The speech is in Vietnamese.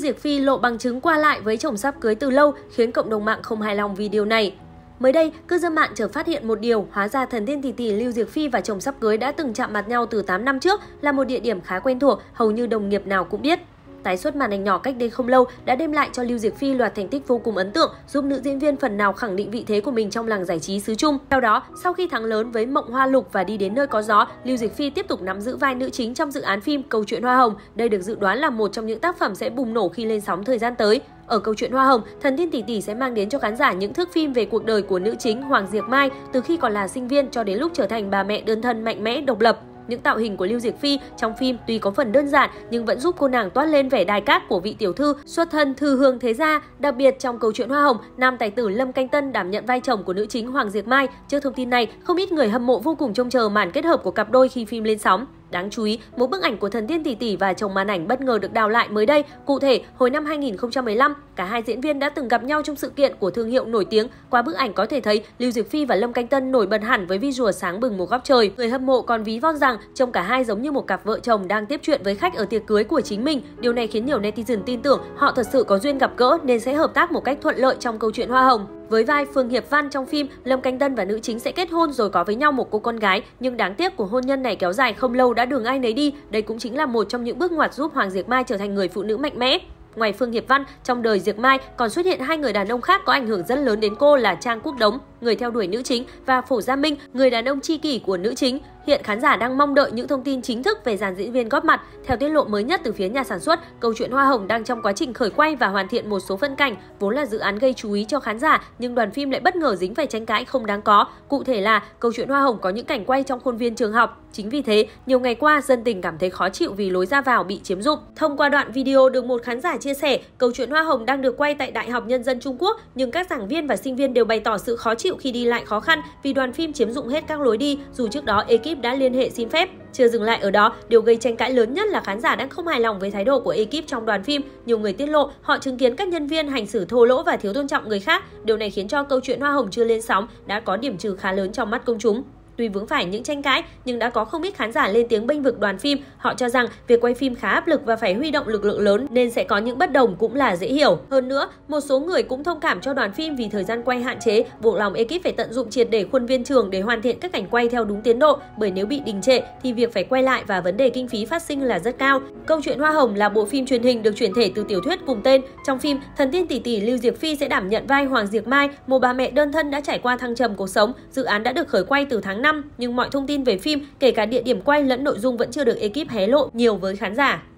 Diệc Phi lộ bằng chứng qua lại với chồng sắp cưới từ lâu khiến cộng đồng mạng không hài lòng vì điều này. Mới đây, cư dân mạng chợt phát hiện một điều, hóa ra thần tiên tỷ tỷ Lưu Diệc Phi và chồng sắp cưới đã từng chạm mặt nhau từ 8 năm trước là một địa điểm khá quen thuộc, hầu như đồng nghiệp nào cũng biết. Tái xuất màn ảnh nhỏ cách đây không lâu đã đem lại cho Lưu Diệc Phi loạt thành tích vô cùng ấn tượng, giúp nữ diễn viên phần nào khẳng định vị thế của mình trong làng giải trí xứ Trung. Theo đó, sau khi thắng lớn với Mộng Hoa Lục và đi đến nơi có gió, Lưu Diệc Phi tiếp tục nắm giữ vai nữ chính trong dự án phim Câu chuyện Hoa Hồng. Đây được dự đoán là một trong những tác phẩm sẽ bùng nổ khi lên sóng thời gian tới. Ở câu chuyện Hoa Hồng, Thần Tiên Tỷ Tỷ sẽ mang đến cho khán giả những thước phim về cuộc đời của nữ chính Hoàng Diệp Mai từ khi còn là sinh viên cho đến lúc trở thành bà mẹ đơn thân mạnh mẽ, độc lập. Những tạo hình của Lưu Diệc Phi trong phim tuy có phần đơn giản nhưng vẫn giúp cô nàng toát lên vẻ đài cát của vị tiểu thư xuất thân thư hương thế gia. Đặc biệt trong câu chuyện Hoa Hồng, nam tài tử Lâm Canh Tân đảm nhận vai chồng của nữ chính Hoàng Diệc Mai. Trước thông tin này, không ít người hâm mộ vô cùng trông chờ màn kết hợp của cặp đôi khi phim lên sóng. Đáng chú ý, một bức ảnh của thần tiên tỷ tỷ và chồng màn ảnh bất ngờ được đào lại mới đây. Cụ thể, hồi năm 2015, cả hai diễn viên đã từng gặp nhau trong sự kiện của thương hiệu nổi tiếng. Qua bức ảnh có thể thấy Lưu Diệc Phi và Lâm Canh Tân nổi bật hẳn với vi rùa sáng bừng một góc trời. Người hâm mộ còn ví von rằng trông cả hai giống như một cặp vợ chồng đang tiếp chuyện với khách ở tiệc cưới của chính mình. Điều này khiến nhiều netizen tin tưởng họ thật sự có duyên gặp gỡ nên sẽ hợp tác một cách thuận lợi trong câu chuyện hoa hồng. Với vai Phương Hiệp Văn trong phim, Lâm Canh Tân và nữ chính sẽ kết hôn rồi có với nhau một cô con gái, nhưng đáng tiếc của hôn nhân này kéo dài không lâu đã đường ai nấy đi. Đây cũng chính là một trong những bước ngoặt giúp Hoàng Diệp Mai trở thành người phụ nữ mạnh mẽ. Ngoài Phương Hiệp Văn, trong đời Diệp Mai còn xuất hiện hai người đàn ông khác có ảnh hưởng rất lớn đến cô là Trang Quốc Đống người theo đuổi nữ chính và Phổ Gia Minh, người đàn ông tri kỷ của nữ chính. Hiện khán giả đang mong đợi những thông tin chính thức về dàn diễn viên góp mặt. Theo tiết lộ mới nhất từ phía nhà sản xuất, câu chuyện Hoa Hồng đang trong quá trình khởi quay và hoàn thiện một số phân cảnh, vốn là dự án gây chú ý cho khán giả nhưng đoàn phim lại bất ngờ dính phải tranh cãi không đáng có. Cụ thể là câu chuyện Hoa Hồng có những cảnh quay trong khuôn viên trường học. Chính vì thế, nhiều ngày qua dân tình cảm thấy khó chịu vì lối ra vào bị chiếm dụng. Thông qua đoạn video được một khán giả chia sẻ, câu chuyện Hoa Hồng đang được quay tại Đại học Nhân dân Trung Quốc nhưng các giảng viên và sinh viên đều bày tỏ sự khó chịu dịu khi đi lại khó khăn vì đoàn phim chiếm dụng hết các lối đi dù trước đó ekip đã liên hệ xin phép. Chưa dừng lại ở đó, điều gây tranh cãi lớn nhất là khán giả đang không hài lòng với thái độ của ekip trong đoàn phim. Nhiều người tiết lộ họ chứng kiến các nhân viên hành xử thô lỗ và thiếu tôn trọng người khác. Điều này khiến cho câu chuyện Hoa Hồng chưa lên sóng đã có điểm trừ khá lớn trong mắt công chúng. Tuy vướng phải những tranh cãi nhưng đã có không ít khán giả lên tiếng bênh vực đoàn phim. Họ cho rằng việc quay phim khá áp lực và phải huy động lực lượng lớn nên sẽ có những bất đồng cũng là dễ hiểu. Hơn nữa, một số người cũng thông cảm cho đoàn phim vì thời gian quay hạn chế, buộc lòng ekip phải tận dụng triệt để khuôn viên trường để hoàn thiện các cảnh quay theo đúng tiến độ, bởi nếu bị đình trệ thì việc phải quay lại và vấn đề kinh phí phát sinh là rất cao. Câu chuyện Hoa Hồng là bộ phim truyền hình được chuyển thể từ tiểu thuyết cùng tên. Trong phim, thần tiên tỷ tỷ Lưu Diệc Phi sẽ đảm nhận vai Hoàng Diệc Mai, một bà mẹ đơn thân đã trải qua thăng trầm cuộc sống. Dự án đã được khởi quay từ tháng 5 năm nhưng mọi thông tin về phim, kể cả địa điểm quay lẫn nội dung vẫn chưa được ekip hé lộ nhiều với khán giả.